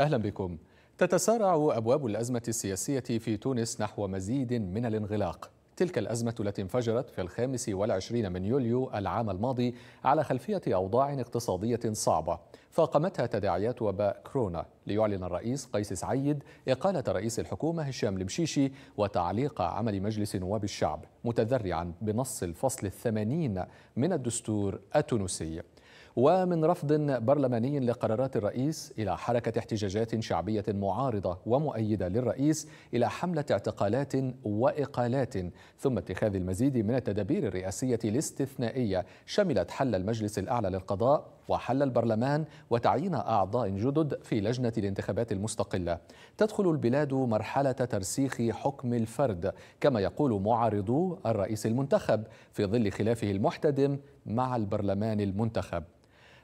أهلا بكم تتسارع أبواب الأزمة السياسية في تونس نحو مزيد من الانغلاق تلك الأزمة التي انفجرت في الخامس والعشرين من يوليو العام الماضي على خلفية أوضاع اقتصادية صعبة فقمتها تداعيات وباء كورونا ليعلن الرئيس قيس سعيد إقالة رئيس الحكومة هشام المشيشي وتعليق عمل مجلس نواب الشعب متذرعا بنص الفصل الثمانين من الدستور التونسي ومن رفض برلماني لقرارات الرئيس إلى حركة احتجاجات شعبية معارضة ومؤيدة للرئيس إلى حملة اعتقالات وإقالات ثم اتخاذ المزيد من التدابير الرئاسية الاستثنائية شملت حل المجلس الأعلى للقضاء وحل البرلمان وتعيين أعضاء جدد في لجنة الانتخابات المستقلة تدخل البلاد مرحلة ترسيخ حكم الفرد كما يقول معارضو الرئيس المنتخب في ظل خلافه المحتدم مع البرلمان المنتخب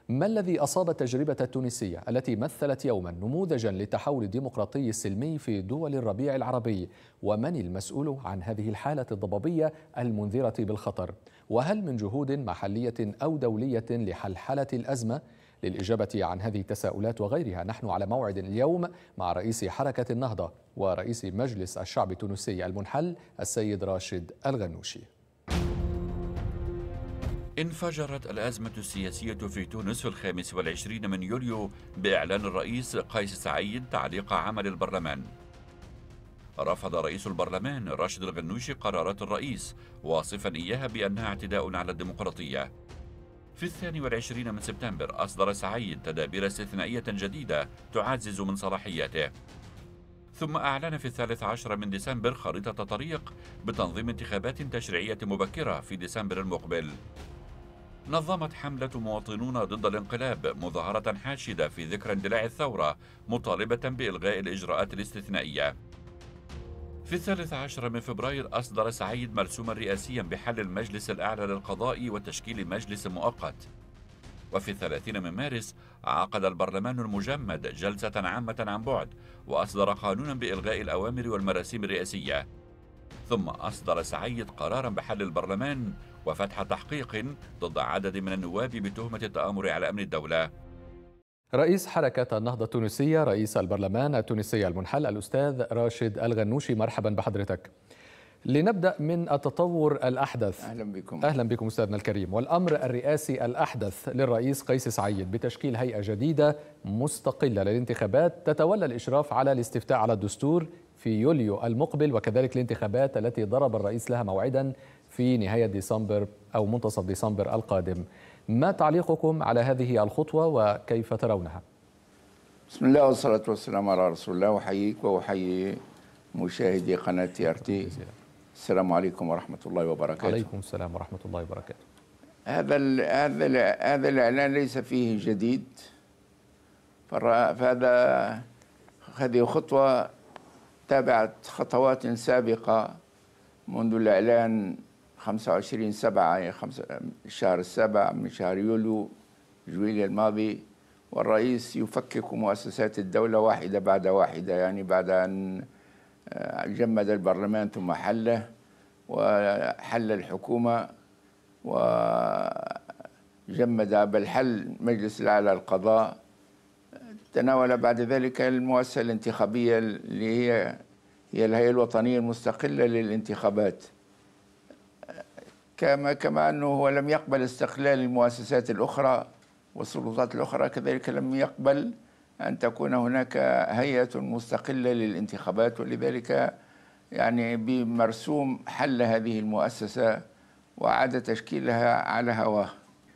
ما الذي أصاب التجربة التونسية التي مثلت يوما نموذجا للتحول الديمقراطي السلمي في دول الربيع العربي ومن المسؤول عن هذه الحالة الضبابية المنذرة بالخطر وهل من جهود محلية أو دولية لحلحلة الأزمة للإجابة عن هذه التساؤلات وغيرها نحن على موعد اليوم مع رئيس حركة النهضة ورئيس مجلس الشعب التونسي المنحل السيد راشد الغنوشي انفجرت الأزمة السياسية في تونس في الخامس والعشرين من يوليو بإعلان الرئيس قيس سعيد تعليق عمل البرلمان رفض رئيس البرلمان راشد الغنوشي قرارات الرئيس واصفا إياها بأنها اعتداء على الديمقراطية في الثاني والعشرين من سبتمبر أصدر سعيد تدابير استثنائية جديدة تعزز من صلاحياته ثم أعلن في الثالث عشر من ديسمبر خريطة طريق بتنظيم انتخابات تشريعية مبكرة في ديسمبر المقبل نظمت حملة مواطنون ضد الانقلاب مظاهرة حاشدة في ذكرى اندلاع الثورة مطالبة بإلغاء الإجراءات الاستثنائية في الثالث عشر من فبراير أصدر سعيد مرسوما رئاسيا بحل المجلس الأعلى للقضاء وتشكيل مجلس مؤقت وفي الثلاثين من مارس عقد البرلمان المجمد جلسة عامة عن بعد وأصدر قانونا بإلغاء الأوامر والمراسيم الرئاسية ثم أصدر سعيد قرارا بحل البرلمان وفتح تحقيق ضد عدد من النواب بتهمة التآمر على أمن الدولة رئيس حركة النهضة التونسية رئيس البرلمان التونسي المنحل الأستاذ راشد الغنوشي مرحبا بحضرتك لنبدأ من التطور الأحدث أهلا بكم أهلا بكم أستاذنا الكريم والأمر الرئاسي الأحدث للرئيس قيس سعيد بتشكيل هيئة جديدة مستقلة للانتخابات تتولى الإشراف على الاستفتاء على الدستور في يوليو المقبل وكذلك الانتخابات التي ضرب الرئيس لها موعدا في نهاية ديسمبر أو منتصف ديسمبر القادم ما تعليقكم على هذه الخطوة وكيف ترونها؟ بسم الله والصلاة والسلام على رسول الله وحييك وأحيي مشاهدي قناة تي ار تي السلام عليكم ورحمة الله وبركاته عليكم السلام ورحمة الله وبركاته هذا الـ هذا الـ هذا الإعلان ليس فيه جديد فهذا هذه خطوة تابعت خطوات سابقة منذ الإعلان 25 سبعة يعني خمسة شهر السابع من شهر يوليو جويليا الماضي والرئيس يفكك مؤسسات الدولة واحدة بعد واحدة يعني بعد أن آه، جمد البرلمان ثم حله وحل الحكومة وجمد بل حل مجلس الأعلى القضاء تناول بعد ذلك المؤسسة الانتخابية اللي هي هي الهيئة الوطنية المستقلة للانتخابات كما كما انه هو لم يقبل استقلال المؤسسات الاخرى والسلطات الاخرى كذلك لم يقبل ان تكون هناك هيئه مستقله للانتخابات ولذلك يعني بمرسوم حل هذه المؤسسه وعاد تشكيلها على هواه.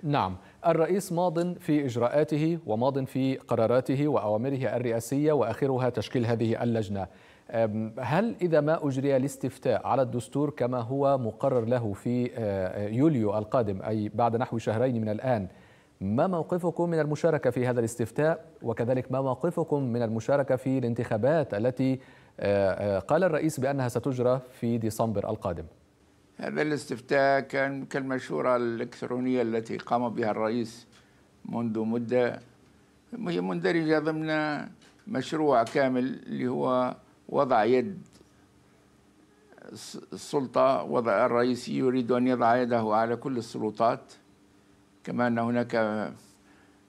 نعم. الرئيس ماض في إجراءاته وماض في قراراته وأوامره الرئاسية وآخرها تشكيل هذه اللجنة هل إذا ما أجري الاستفتاء على الدستور كما هو مقرر له في آه، آه، يوليو القادم أي بعد نحو شهرين من الآن ما موقفكم من المشاركة في هذا الاستفتاء وكذلك ما موقفكم من المشاركة في الانتخابات التي آه، قال الرئيس بأنها ستجرى في ديسمبر القادم هذا الاستفتاء كان كالمشورة الإلكترونية التي قام بها الرئيس منذ مدة هي مندرجة ضمن مشروع كامل اللي هو وضع يد السلطة وضع الرئيس يريد أن يضع يده على كل السلطات كما أن هناك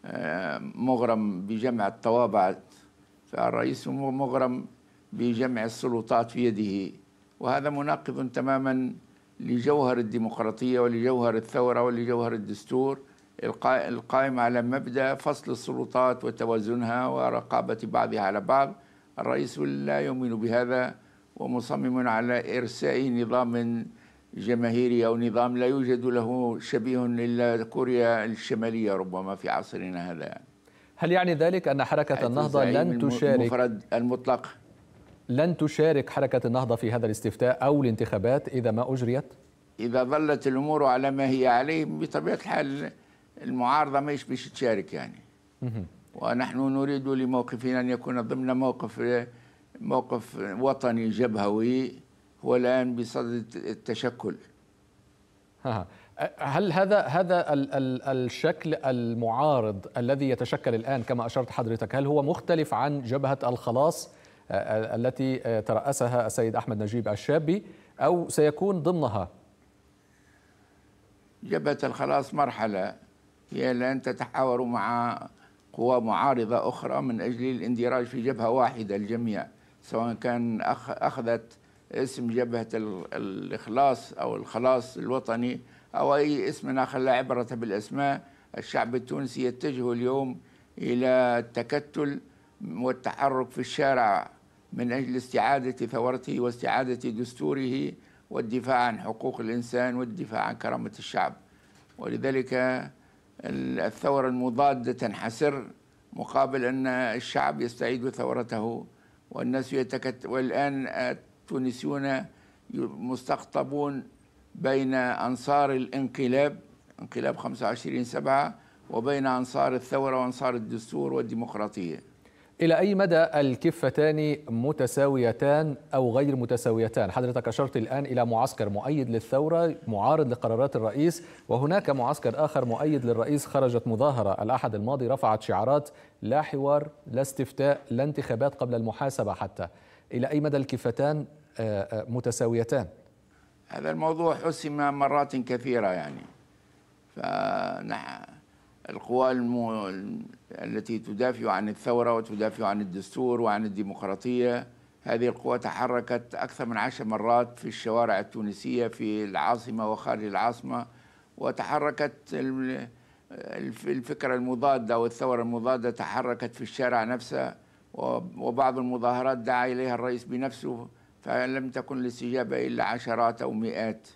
آه، مغرم بجمع الطوابع فالرئيس مغرم بجمع السلطات في يده وهذا مناقض تماما لجوهر الديمقراطية ولجوهر الثورة ولجوهر الدستور القائم على مبدأ فصل السلطات وتوازنها ورقابة بعضها على بعض الرئيس لا يؤمن بهذا ومصمم على إرساء نظام جماهيري أو نظام لا يوجد له شبيه إلا كوريا الشمالية ربما في عصرنا هذا هل يعني ذلك أن حركة النهضة لن تشارك المفرد المطلق لن تشارك حركة النهضة في هذا الاستفتاء أو الانتخابات إذا ما أجريت؟ إذا ظلت الأمور على ما هي عليه بطبيعة الحال المعارضة ما يشبش تشارك يعني ونحن نريد لموقفنا أن يكون ضمن موقف موقف وطني جبهوي هو الآن بصدد التشكل هل هذا هذا ال ال الشكل المعارض الذي يتشكل الان كما اشرت حضرتك هل هو مختلف عن جبهه الخلاص آه، آه، التي آه، ترأسها السيد احمد نجيب الشابي او سيكون ضمنها؟ جبهه الخلاص مرحله هي الان تتحاور مع قوى معارضة أخرى من أجل الاندراج في جبهة واحدة الجميع سواء كان أخذت اسم جبهة الإخلاص أو الخلاص الوطني أو أي اسم آخر لا عبرة بالأسماء الشعب التونسي يتجه اليوم إلى التكتل والتحرك في الشارع من أجل استعادة ثورته واستعادة دستوره والدفاع عن حقوق الإنسان والدفاع عن كرامة الشعب ولذلك الثورة المضادة تنحسر مقابل أن الشعب يستعيد ثورته والناس يتكت والآن آه، التونسيون مستقطبون بين أنصار الانقلاب انقلاب 25 سبعة وبين أنصار الثورة وأنصار الدستور والديمقراطية إلى أي مدى الكفتان متساويتان أو غير متساويتان؟ حضرتك أشرت الآن إلى معسكر مؤيد للثورة معارض لقرارات الرئيس وهناك معسكر آخر مؤيد للرئيس خرجت مظاهرة الأحد الماضي رفعت شعارات لا حوار لا استفتاء لا انتخابات قبل المحاسبة حتى إلى أي مدى الكفتان آه، آه، متساويتان؟ هذا الموضوع حسم مرات كثيرة يعني فنحن القوى التي تدافع عن الثورة وتدافع عن الدستور وعن الديمقراطية هذه القوى تحركت أكثر من عشر مرات في الشوارع التونسية في العاصمة وخارج العاصمة وتحركت الفكرة المضادة والثورة المضادة تحركت في الشارع نفسه وبعض المظاهرات دعا إليها الرئيس بنفسه فلم تكن الاستجابة إلا عشرات أو مئات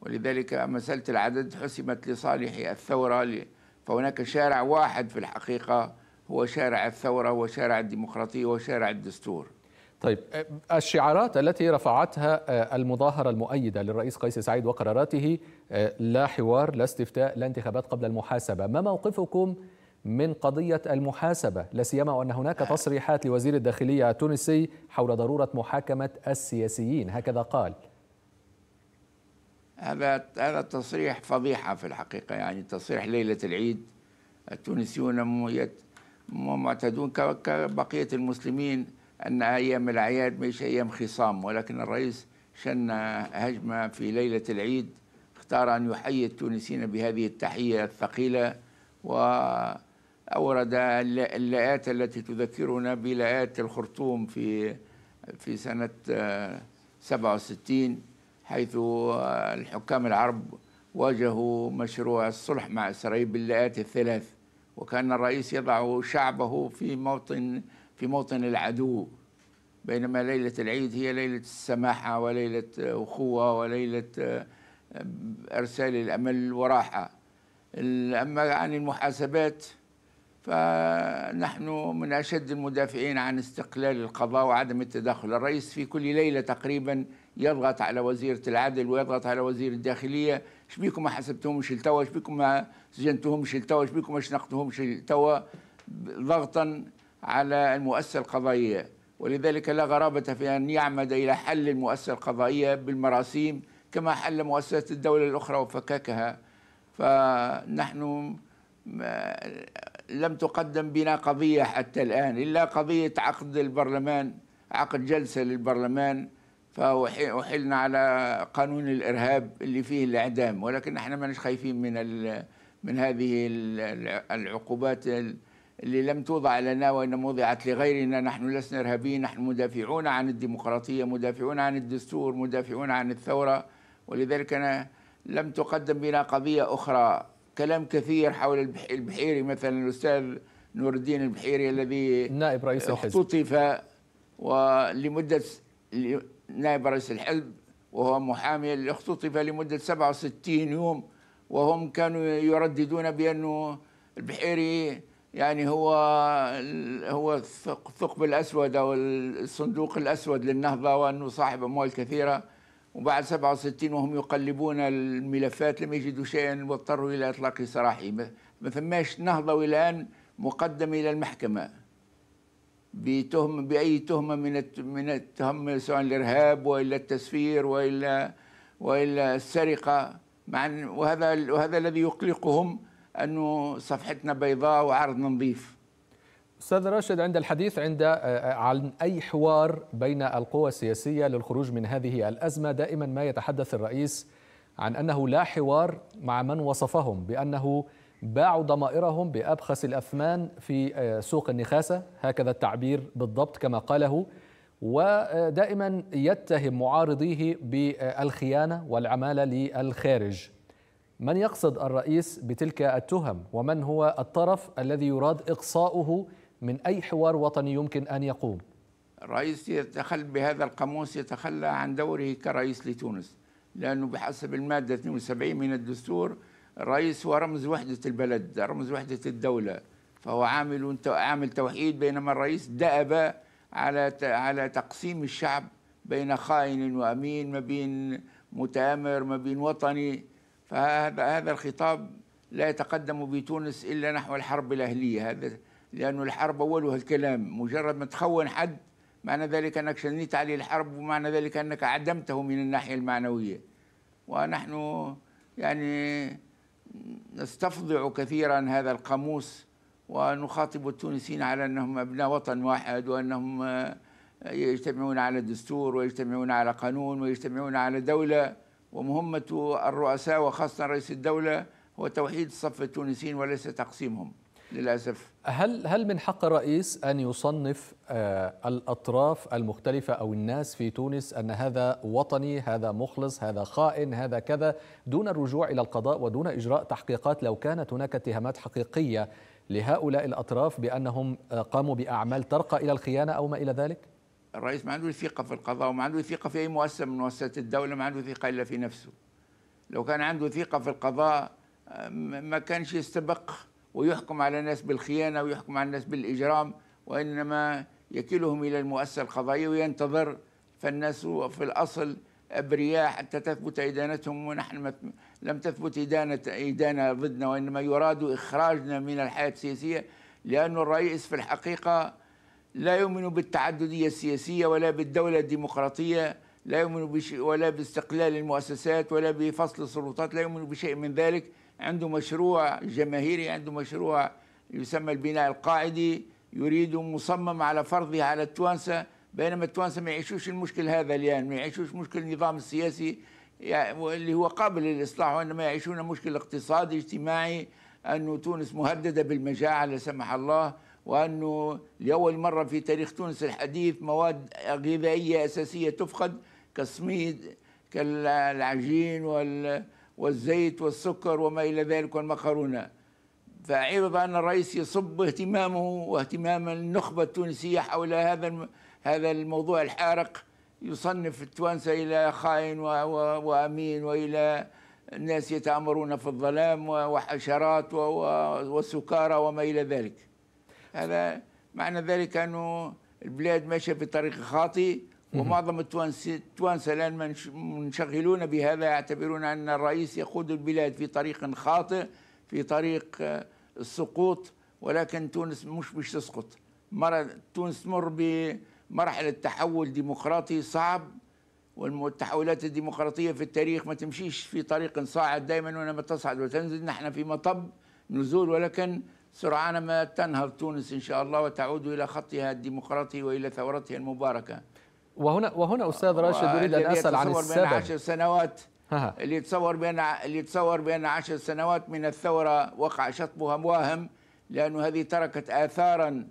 ولذلك مسألة العدد حسمت لصالح الثورة فهناك شارع واحد في الحقيقة هو شارع الثورة وشارع الديمقراطية وشارع الدستور طيب أه، الشعارات التي رفعتها أه، المظاهرة المؤيدة للرئيس قيس سعيد وقراراته أه، لا حوار لا استفتاء لا انتخابات قبل المحاسبة ما موقفكم من قضية المحاسبة لا سيما وأن هناك تصريحات لوزير الداخلية التونسي حول ضرورة محاكمة السياسيين هكذا قال هذا هذا تصريح فضيحه في الحقيقه يعني تصريح ليله العيد التونسيون معتدون كبقيه المسلمين ان ايام الاعياد مش ايام خصام ولكن الرئيس شن هجمه في ليله العيد اختار ان يحيي التونسيين بهذه التحيه الثقيله واورد اللآت التي تذكرنا بلآت الخرطوم في في سنه 67 حيث آه، الحكام العرب واجهوا مشروع الصلح مع إسرائيل باللاءات الثلاث وكان الرئيس يضع شعبه في موطن في موطن العدو بينما ليلة العيد هي ليلة السماحة وليلة آه، أخوة وليلة آه، إرسال الأمل وراحة أما عن المحاسبات فنحن من أشد المدافعين عن استقلال القضاء وعدم التدخل الرئيس في كل ليلة تقريباً يضغط على وزيرة العدل ويضغط على وزير الداخلية بيكم ما حسبتهمش اش بيكم ما سجنتهمش اش بيكم ما شنقتهمش التوا ضغطا على المؤسسة القضائية ولذلك لا غرابة في أن يعمد إلى حل المؤسسة القضائية بالمراسيم كما حل مؤسسات الدولة الأخرى وفككها فنحن لم تقدم بنا قضية حتى الآن إلا قضية عقد البرلمان عقد جلسة للبرلمان فوحلنا على قانون الإرهاب اللي فيه الإعدام ولكن احنا ما خايفين من من هذه العقوبات اللي لم توضع لنا وإنما وضعت لغيرنا نحن لسنا إرهابيين نحن مدافعون عن الديمقراطية مدافعون عن الدستور مدافعون عن الثورة ولذلك أنا لم تقدم بنا قضية أخرى كلام كثير حول البحيري مثلا الأستاذ نور الدين البحيري الذي نائب رئيس الحزب اختطف ولمدة نائب رئيس الحزب وهو محامي اللي اختطف لمدة 67 يوم وهم كانوا يرددون بأنه البحيري يعني هو هو الثقب الأسود أو الصندوق الأسود للنهضة وأنه صاحب أموال كثيرة وبعد 67 وهم يقلبون الملفات لم يجدوا شيئا واضطروا إلى إطلاق سراحه ما ثماش نهضة الان مقدمة إلى المحكمة بتهم باي تهمه من من التهم سواء الارهاب والا التسفير والا والا السرقه مع وهذا وهذا الذي يقلقهم انه صفحتنا بيضاء وعرضنا نظيف استاذ راشد عند الحديث عند آه، آه، عن اي حوار بين القوى السياسيه للخروج من هذه الازمه دائما ما يتحدث الرئيس عن انه لا حوار مع من وصفهم بانه باعوا ضمائرهم بأبخس الأثمان في آه، سوق النخاسة هكذا التعبير بالضبط كما قاله ودائما يتهم معارضيه بالخيانة والعمالة للخارج من يقصد الرئيس بتلك التهم ومن هو الطرف الذي يراد إقصاؤه من أي حوار وطني يمكن أن يقوم الرئيس يتخل بهذا القاموس يتخلى عن دوره كرئيس لتونس لأنه بحسب المادة 72 من الدستور الرئيس هو رمز وحدة البلد رمز وحدة الدولة فهو عامل عامل توحيد بينما الرئيس دأب على على تقسيم الشعب بين خائن وأمين ما بين متآمر ما بين وطني فهذا هذا الخطاب لا يتقدم بتونس إلا نحو الحرب الأهلية هذا لأن الحرب أولها الكلام مجرد ما تخون حد معنى ذلك أنك شنيت عليه الحرب ومعنى ذلك أنك عدمته من الناحية المعنوية ونحن يعني نستفضع كثيرا هذا القاموس ونخاطب التونسيين على انهم ابناء وطن واحد وانهم آه، يجتمعون على دستور ويجتمعون على قانون ويجتمعون على دوله ومهمه الرؤساء وخاصه رئيس الدوله هو توحيد صف التونسيين وليس تقسيمهم للأسف هل هل من حق الرئيس أن يصنف آه، الأطراف المختلفة أو الناس في تونس أن هذا وطني هذا مخلص هذا خائن هذا كذا دون الرجوع إلى القضاء ودون إجراء تحقيقات لو كانت هناك اتهامات حقيقية لهؤلاء الأطراف بأنهم آه، قاموا بأعمال ترقى إلى الخيانة أو ما إلى ذلك؟ الرئيس ما عنده ثقة في القضاء وما عنده ثقة في أي مؤسسة من مؤسسات الدولة ما عنده ثقة إلا في نفسه لو كان عنده ثقة في القضاء آه، ما كانش يستبق ويحكم على الناس بالخيانة ويحكم على الناس بالإجرام وإنما يكلهم إلى المؤسسة القضائية وينتظر فالناس في الأصل أبرياء حتى تثبت إدانتهم ونحن لم تثبت إدانة إدانة ضدنا وإنما يراد إخراجنا من الحياة السياسية لأن الرئيس في الحقيقة لا يؤمن بالتعددية السياسية ولا بالدولة الديمقراطية لا يؤمن بشيء ولا باستقلال المؤسسات ولا بفصل السلطات لا يؤمن بشيء من ذلك عنده مشروع جماهيري عنده مشروع يسمى البناء القاعدي يريد مصمم على فرضه على التوانسة بينما التوانسة ما يعيشوش المشكل هذا الآن ما يعيشوش مشكل النظام السياسي اللي هو قابل للإصلاح وإنما يعيشون مشكل اقتصادي اجتماعي أن تونس مهددة بالمجاعة لا سمح الله وأنه لأول مرة في تاريخ تونس الحديث مواد غذائية أساسية تفقد كالسميد كالعجين وال والزيت والسكر وما إلى ذلك والمكرونة فعرض أن الرئيس يصب اهتمامه واهتمام النخبة التونسية حول هذا هذا الموضوع الحارق يصنف التوانسة إلى خائن وأمين وإلى الناس يتآمرون في الظلام وحشرات وسكارى وما إلى ذلك هذا معنى ذلك أنه البلاد ماشية في طريق خاطئ ومعظم التوانسه الان منشغلون بهذا يعتبرون ان الرئيس يقود البلاد في طريق خاطئ في طريق آه، السقوط ولكن تونس مش مش تسقط تونس تمر بمرحله تحول ديمقراطي صعب والتحولات الديمقراطيه في التاريخ ما تمشيش في طريق صاعد دائما وانما تصعد وتنزل نحن في مطب نزول ولكن سرعان ما تنهض تونس ان شاء الله وتعود الى خطها الديمقراطي والى ثورتها المباركه وهنا وهنا استاذ راشد اريد ان اسال عن السبب عشر سنوات اللي يتصور بين اللي يتصور بين عشر سنوات من الثوره وقع شطبها مواهم لانه هذه تركت اثارا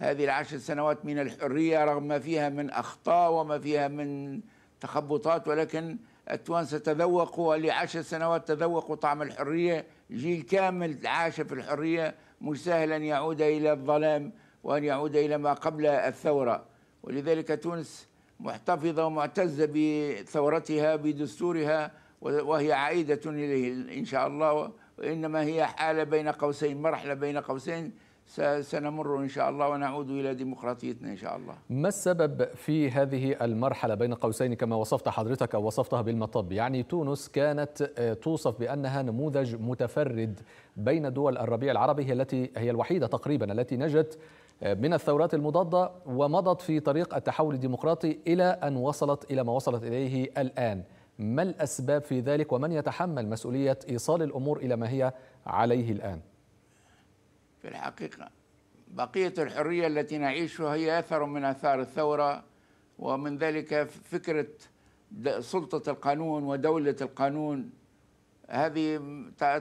هذه العشر سنوات من الحريه رغم ما فيها من اخطاء وما فيها من تخبطات ولكن التوانسه تذوقوا لعشر سنوات تذوقوا طعم الحريه جيل كامل عاش في الحريه مش سهل ان يعود الى الظلام وان يعود الى ما قبل الثوره ولذلك تونس محتفظة ومعتزة بثورتها بدستورها وهي عائدة إليه إن شاء الله وإنما هي حالة بين قوسين مرحلة بين قوسين سنمر إن شاء الله ونعود إلى ديمقراطيتنا إن شاء الله ما السبب في هذه المرحلة بين قوسين كما وصفت حضرتك أو وصفتها بالمطب يعني تونس كانت آه، توصف بأنها نموذج متفرد بين دول الربيع العربي هي التي هي الوحيدة تقريبا التي نجت من الثورات المضادة ومضت في طريق التحول الديمقراطي إلى أن وصلت إلى ما وصلت إليه الآن ما الأسباب في ذلك ومن يتحمل مسؤولية إيصال الأمور إلى ما هي عليه الآن في الحقيقة بقية الحرية التي نعيشها هي أثر من أثار الثورة ومن ذلك فكرة سلطة القانون ودولة القانون هذه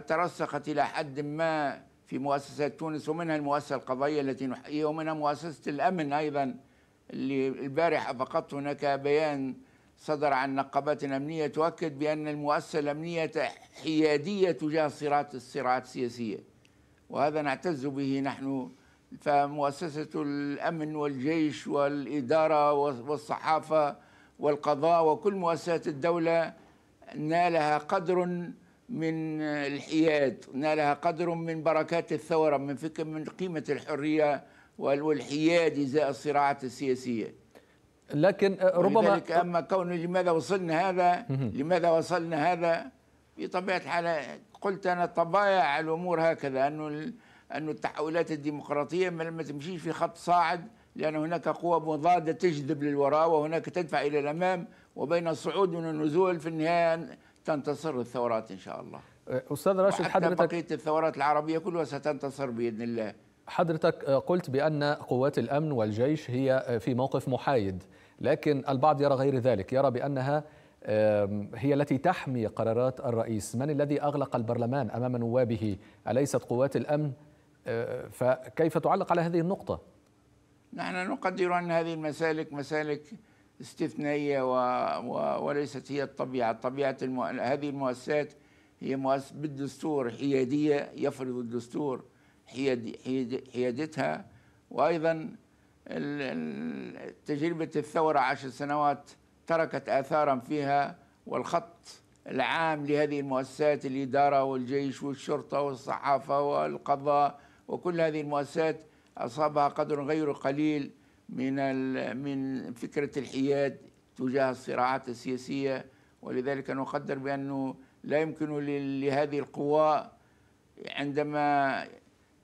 ترسخت إلى حد ما في مؤسسة تونس ومنها المؤسسة القضائية التي نحييها ومنها مؤسسة الأمن أيضا اللي البارحة فقط هناك بيان صدر عن نقابات أمنية تؤكد بأن المؤسسة الأمنية حيادية تجاه صراعات الصراعات السياسية وهذا نعتز به نحن فمؤسسة الأمن والجيش والإدارة والصحافة والقضاء وكل مؤسسات الدولة نالها قدر من الحياد نالها قدر من بركات الثورة من فكر من قيمة الحرية والحياد إزاء الصراعات السياسية لكن آه، ربما لذلك أما كون لماذا وصلنا هذا لماذا وصلنا هذا بطبيعة الحال قلت أنا طبايع الأمور هكذا أنه أن التحولات الديمقراطية ما لما تمشيش في خط صاعد لأن هناك قوى مضادة تجذب للوراء وهناك تدفع إلى الأمام وبين الصعود والنزول في النهاية تنتصر الثورات ان شاء الله أه، استاذ راشد حضرتك بقيه الثورات العربيه كلها ستنتصر باذن الله حضرتك أه، قلت بان قوات الامن والجيش هي أه، في موقف محايد لكن البعض يرى غير ذلك يرى بانها هي التي تحمي قرارات الرئيس من الذي اغلق البرلمان امام نوابه اليست قوات الامن فكيف تعلق على هذه النقطه نحن نقدر ان هذه المسالك مسالك استثنائية و... و... وليست هي الطبيعة طبيعة الم... هذه المؤسسات هي مؤسسة بالدستور حيادية يفرض الدستور حياد... حياد... حيادتها وأيضا تجربة الثورة عشر سنوات تركت آثارا فيها والخط العام لهذه المؤسسات الإدارة والجيش والشرطة والصحافة والقضاء وكل هذه المؤسسات أصابها قدر غير قليل من من فكره الحياد تجاه الصراعات السياسيه ولذلك نقدر بانه لا يمكن لهذه القوى عندما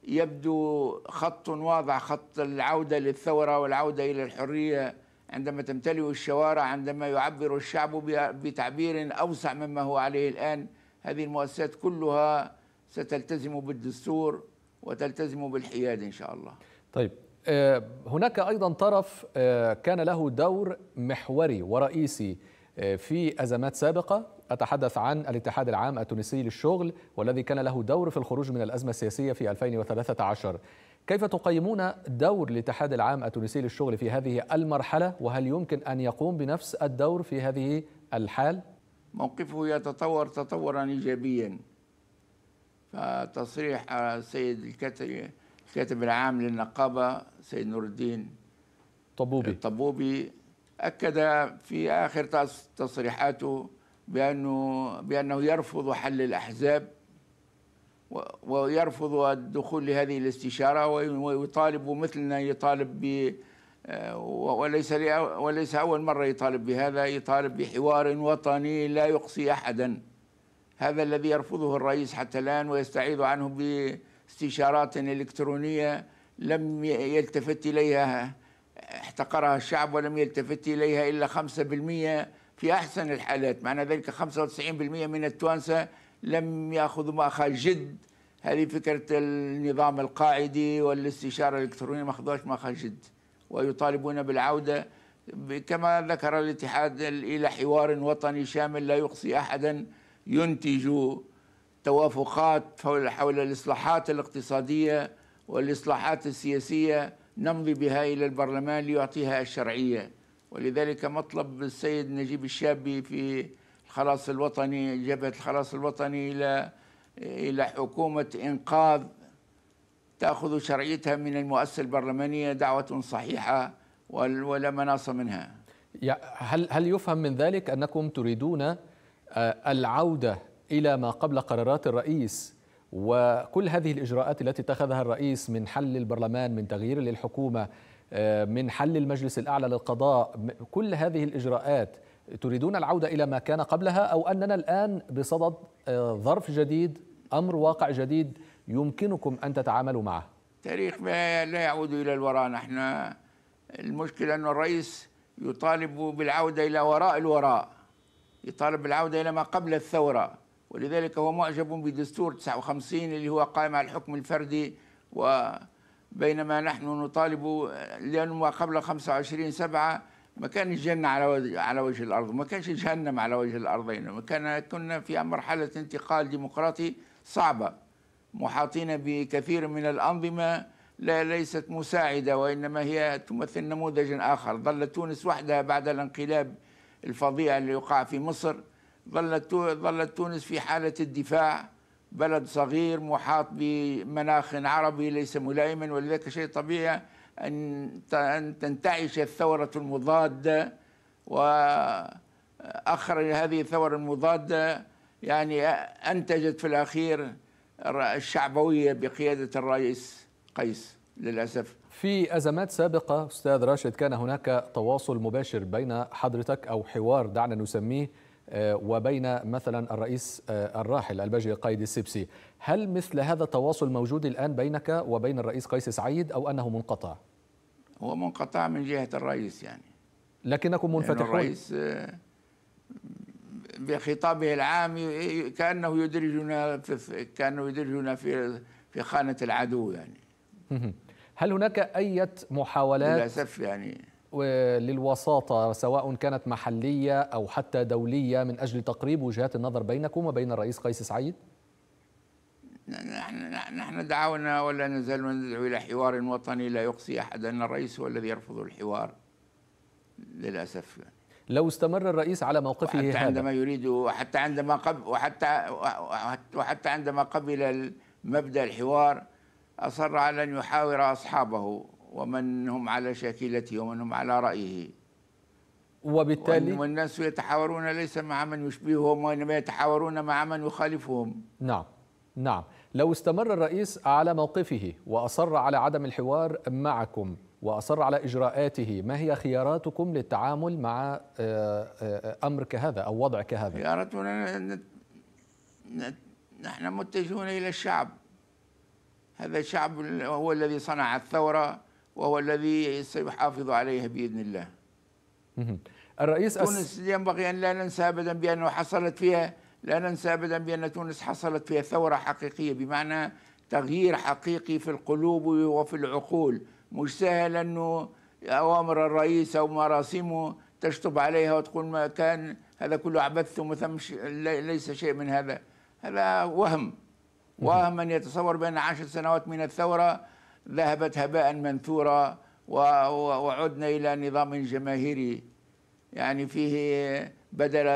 يبدو خط واضح خط العوده للثوره والعوده الى الحريه عندما تمتلئ الشوارع عندما يعبر الشعب بتعبير اوسع مما هو عليه الان هذه المؤسسات كلها ستلتزم بالدستور وتلتزم بالحياد ان شاء الله. طيب آه، هناك ايضا طرف آه، كان له دور محوري ورئيسي آه، في ازمات سابقه اتحدث عن الاتحاد العام التونسي للشغل والذي كان له دور في الخروج من الازمه السياسيه في 2013 كيف تقيمون دور الاتحاد العام التونسي للشغل في هذه المرحله وهل يمكن ان يقوم بنفس الدور في هذه الحال موقفه يتطور تطورا ايجابيا فتصريح السيد الكتري الكاتب العام للنقابة سيد نور الدين طبوبي الطبوبي أكد في آخر تصريحاته بأنه بأنه يرفض حل الأحزاب ويرفض الدخول لهذه الاستشارة ويطالب مثلنا يطالب ب آه، وليس وليس أول مرة يطالب بهذا يطالب بحوار وطني لا يقصي أحدا هذا الذي يرفضه الرئيس حتى الآن ويستعيد عنه ب استشارات إلكترونية لم يلتفت إليها احتقرها الشعب ولم يلتفت إليها إلا 5% في أحسن الحالات معنى ذلك 95% من التوانسة لم يأخذوا مأخذ جد هذه فكرة النظام القاعدي والاستشارة الإلكترونية ما مأخذ جد ويطالبون بالعودة كما ذكر الاتحاد إلى حوار وطني شامل لا يقصي أحدا ينتج توافقات حول الإصلاحات الاقتصادية والإصلاحات السياسية نمضي بها إلى البرلمان ليعطيها الشرعية ولذلك مطلب السيد نجيب الشابي في الخلاص الوطني جبهة الخلاص الوطني إلى إلى حكومة إنقاذ تأخذ شرعيتها من المؤسسة البرلمانية دعوة صحيحة ولا مناص منها هل هل يفهم من ذلك أنكم تريدون آه، العودة إلى ما قبل قرارات الرئيس وكل هذه الإجراءات التي اتخذها الرئيس من حل البرلمان من تغيير للحكومة آه، من حل المجلس الأعلى للقضاء كل هذه الإجراءات تريدون العودة إلى ما كان قبلها أو أننا الآن بصدد آه، ظرف جديد أمر واقع جديد يمكنكم أن تتعاملوا معه تاريخ ما لا يعود إلى الوراء نحن المشكلة أن الرئيس يطالب بالعودة إلى وراء الوراء يطالب بالعودة إلى ما قبل الثورة ولذلك هو معجب بدستور 59 اللي هو قائم على الحكم الفردي وبينما نحن نطالب لأنه قبل 25 سبعة ما كانش جنة على على وجه الأرض ما كانش جهنم على وجه الأرضين كان كنا في مرحلة انتقال ديمقراطي صعبة محاطين بكثير من الأنظمة لا ليست مساعدة وإنما هي تمثل نموذج آخر ظلت تونس وحدها بعد الانقلاب الفظيع اللي وقع في مصر ظلت ظلت تونس في حالة الدفاع بلد صغير محاط بمناخ عربي ليس ملائما ولذلك شيء طبيعي أن تنتعش الثورة المضادة وأخرج هذه الثورة المضادة يعني أنتجت في الأخير الشعبوية بقيادة الرئيس قيس للأسف في أزمات سابقة أستاذ راشد كان هناك تواصل مباشر بين حضرتك أو حوار دعنا نسميه آه، وبين مثلا الرئيس آه، الراحل الباجي قايد السبسي هل مثل هذا التواصل موجود الآن بينك وبين الرئيس قيس سعيد أو أنه منقطع؟ هو منقطع من جهة الرئيس يعني لكنكم منفتحون يعني الرئيس آه، بخطابه العام كأنه يدرجنا في كأنه يدرجنا في في خانة العدو يعني هل هناك أي محاولات للأسف يعني للوساطة سواء كانت محلية أو حتى دولية من أجل تقريب وجهات النظر بينكم وبين الرئيس قيس سعيد؟ نحن نحن دعونا ولا نزال ندعو الى حوار وطني لا يقصي احد ان الرئيس هو الذي يرفض الحوار للاسف يعني. لو استمر الرئيس على موقفه حتى عندما يريد وحتى عندما قبل وحتى وحتى عندما قبل مبدا الحوار اصر على ان يحاور اصحابه ومن هم على شاكلته ومن هم على رأيه وبالتالي والناس يتحاورون ليس مع من يشبههم وإنما يتحاورون مع من يخالفهم نعم نعم لو استمر الرئيس على موقفه وأصر على عدم الحوار معكم وأصر على إجراءاته ما هي خياراتكم للتعامل مع آه، آه، أمر كهذا أو وضع كهذا خياراتنا نحن متجهون إلى الشعب هذا الشعب هو الذي صنع الثورة وهو الذي سيحافظ عليها باذن الله. الرئيس تونس ينبغي ان لا ننسى ابدا بانه حصلت فيها لا ننسى ابدا بان تونس حصلت فيها ثوره حقيقيه بمعنى تغيير حقيقي في القلوب وفي العقول مش سهل انه اوامر الرئيس او مراسمه تشطب عليها وتقول ما كان هذا كله عبث وما ثمش ليس شيء من هذا هذا وهم وهم من يتصور بان عشر سنوات من الثوره ذهبت هباء منثورا وعدنا إلى نظام جماهيري يعني فيه بدل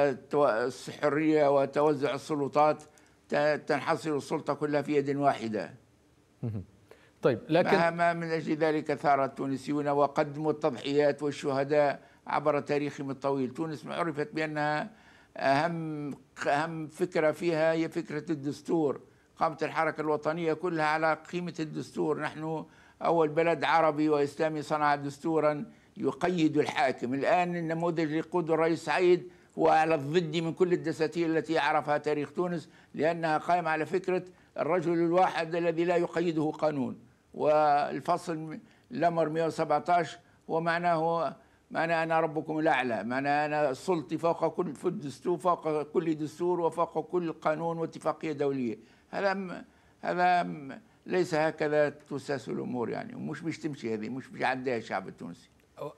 الحرية وتوزع السلطات تنحصر السلطة كلها في يد واحدة طيب لكن ما من أجل ذلك ثار التونسيون وقدموا التضحيات والشهداء عبر تاريخهم الطويل تونس عرفت بأنها أهم, أهم فكرة فيها هي فكرة الدستور قامت الحركة الوطنية كلها على قيمة الدستور نحن أول بلد عربي وإسلامي صنع دستورا يقيد الحاكم الآن النموذج اللي الرئيس سعيد هو على الضد من كل الدساتير التي عرفها تاريخ تونس لأنها قائمة على فكرة الرجل الواحد الذي لا يقيده قانون والفصل الأمر 117 ومعناه معناه أنا ربكم الأعلى معناه أنا سلطي فوق كل الدستور فوق كل دستور وفوق كل قانون واتفاقية دولية هذا هذا ليس هكذا تساس الامور يعني ومش مش تمشي هذه مش مش عندها الشعب التونسي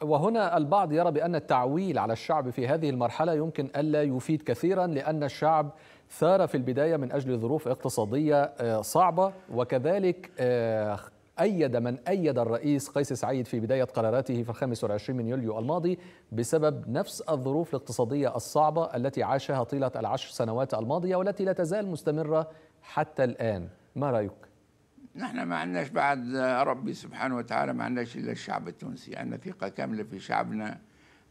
وهنا البعض يرى بان التعويل على الشعب في هذه المرحله يمكن الا يفيد كثيرا لان الشعب ثار في البدايه من اجل ظروف اقتصاديه آه، صعبه وكذلك آه، أيد من أيد الرئيس قيس سعيد في بداية قراراته في 25 من يوليو الماضي بسبب نفس الظروف الاقتصادية الصعبة التي عاشها طيلة العشر سنوات الماضية والتي لا تزال مستمرة حتى الآن ما رأيك؟ نحن ما عندناش بعد ربي سبحانه وتعالى ما عندناش إلا الشعب التونسي عندنا ثقة كاملة في شعبنا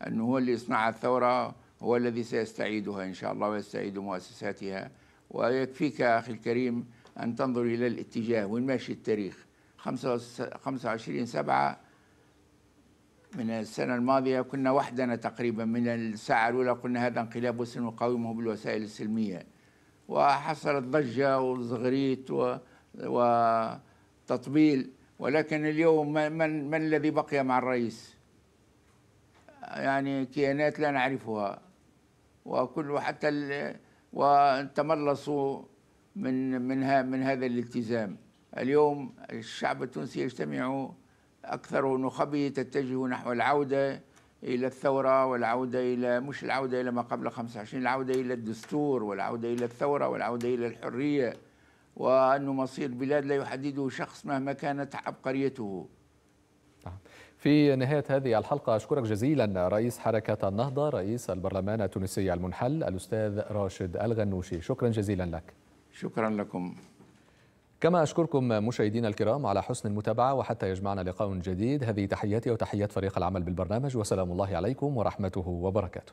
أنه هو اللي صنع الثورة هو الذي سيستعيدها إن شاء الله ويستعيد مؤسساتها ويكفيك أخي الكريم أن تنظر إلى الاتجاه وين ماشي التاريخ 25 سبعة من السنة الماضية كنا وحدنا تقريبا من الساعة الأولى قلنا هذا انقلاب وسنقاومه بالوسائل السلمية وحصلت ضجة وزغريت و... وتطبيل ولكن اليوم من, من الذي بقي مع الرئيس يعني كيانات لا نعرفها وكل حتى ال... وتملصوا من من, من هذا الالتزام اليوم الشعب التونسي يجتمع أكثر نخبه تتجه نحو العودة إلى الثورة والعودة إلى مش العودة إلى ما قبل 25 العودة إلى الدستور والعودة إلى الثورة والعودة إلى الحرية وأنه مصير البلاد لا يحدده شخص مهما كانت عبقريته نعم. في نهاية هذه الحلقة أشكرك جزيلا رئيس حركة النهضة رئيس البرلمان التونسي المنحل الأستاذ راشد الغنوشي شكرا جزيلا لك شكرا لكم كما أشكركم مشاهدينا الكرام على حسن المتابعة وحتى يجمعنا لقاء جديد هذه تحياتي وتحيات فريق العمل بالبرنامج وسلام الله عليكم ورحمته وبركاته